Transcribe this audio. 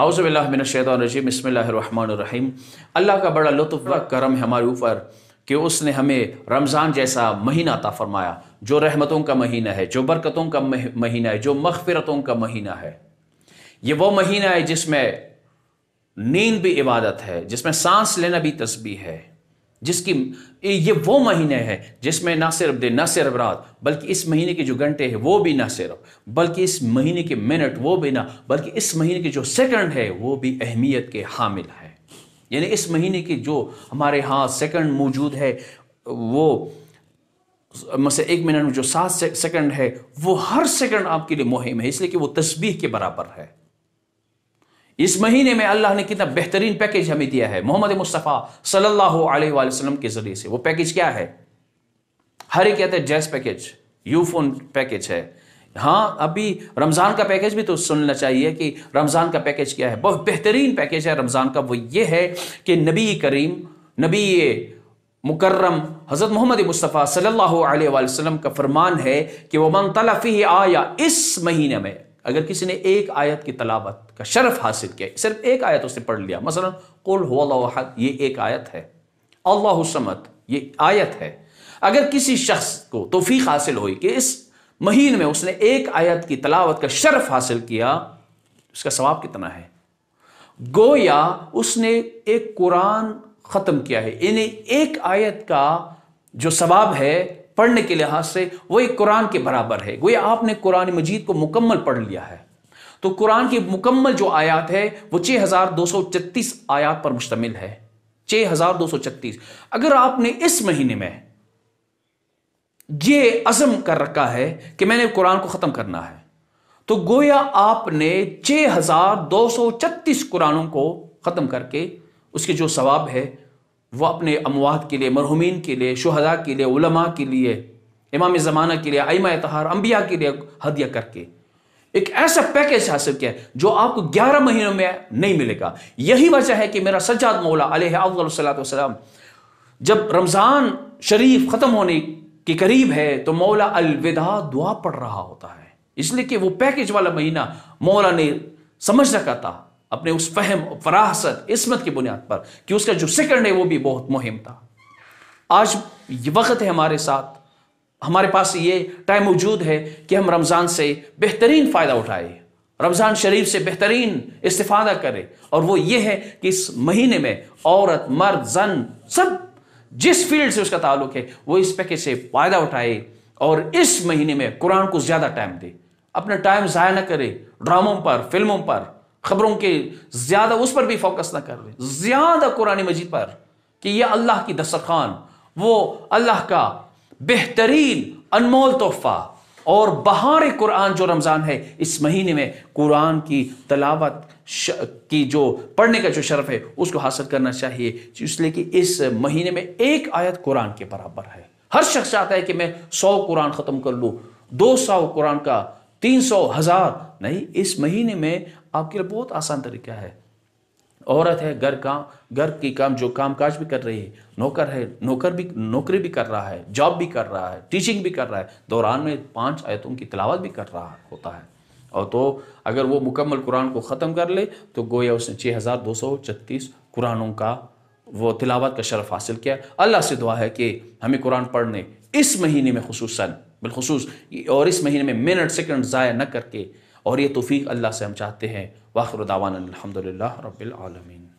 आउज़बिल्लाशैतरजीम बसमीम अल्लाह का बड़ा लुत्फ़ व करम है हमारे ऊपर कि उसने हमें रमज़ान जैसा महीना अता फ़रमाया जो रहमतों का महीना है जो बरकतों का महीना है जो मखफ़रतों का महीना है ये वो महीना है जिसमें नींद भी इबादत है जिसमें सांस लेना भी तस्बी है जिसकी ये वो महीने हैं जिसमें ना सिर्फ दिन ना सिर्फ रात बल्कि इस महीने के जो घंटे हैं वो भी ना सिर्फ बल्कि इस महीने के मिनट वो भी ना बल्कि इस महीने के जो सेकंड है वो भी अहमियत के हामिल है यानी इस महीने के जो हमारे यहाँ सेकंड मौजूद है वो मतलब एक मिनट में जो सात सेकंड है वो हर सेकंड आपके लिए मुहिम है इसलिए कि वो तस्बीह के बराबर है इस महीने में अल्लाह ने कितना बेहतरीन पैकेज हमें दिया है मोहम्मद मुस्तफ़ा सल्लल्लाहु अलैहि वसल्लम के ज़रिए से वो पैकेज क्या है हर एक कहते हैं जैस पैकेज यूफोन पैकेज है हाँ अभी रमज़ान का पैकेज भी तो सुनना चाहिए कि रमज़ान का पैकेज क्या है बहुत बेहतरीन पैकेज है रमज़ान का वो ये है कि नबी करीम नबी मुकर्रम हज़रत मोहम्मद मुस्तफ़ा सल्लल्लाहु अलैहि वसल्लम का फरमान है कि तलफ तलफ़ी आया इस महीने में अगर किसी ने एक आयत की तलावत का शरफ हासिल किया सिर्फ एक आयत उसने पढ़ लिया मसलन कुल हुआहद ये एक आयत है अल्लाहसमत ये आयत है अगर किसी शख्स को तोफ़ी हासिल हुई कि इस महीन में उसने एक आयत की तलावत का शरफ हासिल किया उसका सवाब कितना है गोया उसने एक कुरान ख़त्म किया है इन्हें एक आयत का जो सवाब है पढ़ने के लिहाज से वो एक कुरान के बराबर है गोया आपने कुरान मजीद को मुकम्मल पढ़ लिया है तो कुरान की मुकम्मल जो आयात है वो छः हज़ार दो सौ छत्तीस आयात पर मुश्तमिल है छः हज़ार दो सौ छत्तीस अगर आपने इस महीने में ये अज़म कर रखा है कि मैंने कुरान को ख़त्म करना है तो गोया आपने छः हज़ार दो सौ छत्तीस कुरानों को ख़त्म करके उसके जो सवाब है वो अपने अमवात के लिए मरहुमीन के लिए शहदा के लिए उलमा के लिए इमाम ज़माना के लिए आइमा तहार अम्बिया के लिए हदिया करके एक ऐसा पैकेज हासिल किया जो आपको 11 महीनों में नहीं मिलेगा यही वजह है कि मेरा सज्जाद मौला अलैहिस्सलाम जब रमज़ान शरीफ ख़त्म होने के करीब है तो मौला अलविदा दुआ पढ़ रहा होता है इसलिए कि वो पैकेज वाला महीना मौला ने समझ रखा था अपने उस फहम फरासत इसमत की बुनियाद पर कि उसका जो फिक्र है वो भी बहुत मुहिम था आज ये वक्त है हमारे साथ हमारे पास ये टाइम मौजूद है कि हम रमज़ान से बेहतरीन फ़ायदा उठाए रमज़ान शरीफ से बेहतरीन इस्तादा करें और वो ये है कि इस महीने में औरत मर्द जन सब जिस फील्ड से उसका ताल्लुक है वो इस पैकेज से फ़ायदा उठाए और इस महीने में कुरान को ज़्यादा टाइम दे अपना टाइम ज़ाया ना करे ड्रामों पर फिल्मों पर खबरों के ज्यादा उस पर भी फोकस ना कर रहे ज्यादा कुरान मजीद पर कि यह अल्लाह की दस्तरखान वो अल्लाह का बेहतरीन अनमोल तोहफा और बहार कुरान जो रमज़ान है इस महीने में कुरान की तलावत की जो पढ़ने का जो शर्फ है उसको हासिल करना चाहिए इसलिए कि इस महीने में एक आयत कुरान के बराबर है हर शख्स चाहता है कि मैं सौ कुरान ख़त्म कर लूँ दो सौ कुरान का तीन सौ हज़ार नहीं इस महीने में आपके लिए बहुत आसान तरीका है औरत है घर का घर के काम जो काम काज भी कर रही है नौकर है नौकर भी नौकरी भी कर रहा है जॉब भी कर रहा है टीचिंग भी कर रहा है दौरान में पांच आयतों की तलावत भी कर रहा होता है और तो अगर वो मुकम्मल कुरान को ख़त्म कर ले तो गोया उसने छः हज़ार दो सौ छत्तीस कुरानों का वो तिलावत का शरफ हासिल किया अल्लाह से दुआ है कि हमें कुरान पढ़ने इस महीने में खसूस बिलखसूस और इस महीने में मिनट सेकंड ज़ाया न करके और ये तोफ़ी अल्लाह से हम चाहते हैं वाखर दावान अलहमदिल्ला रबालमीन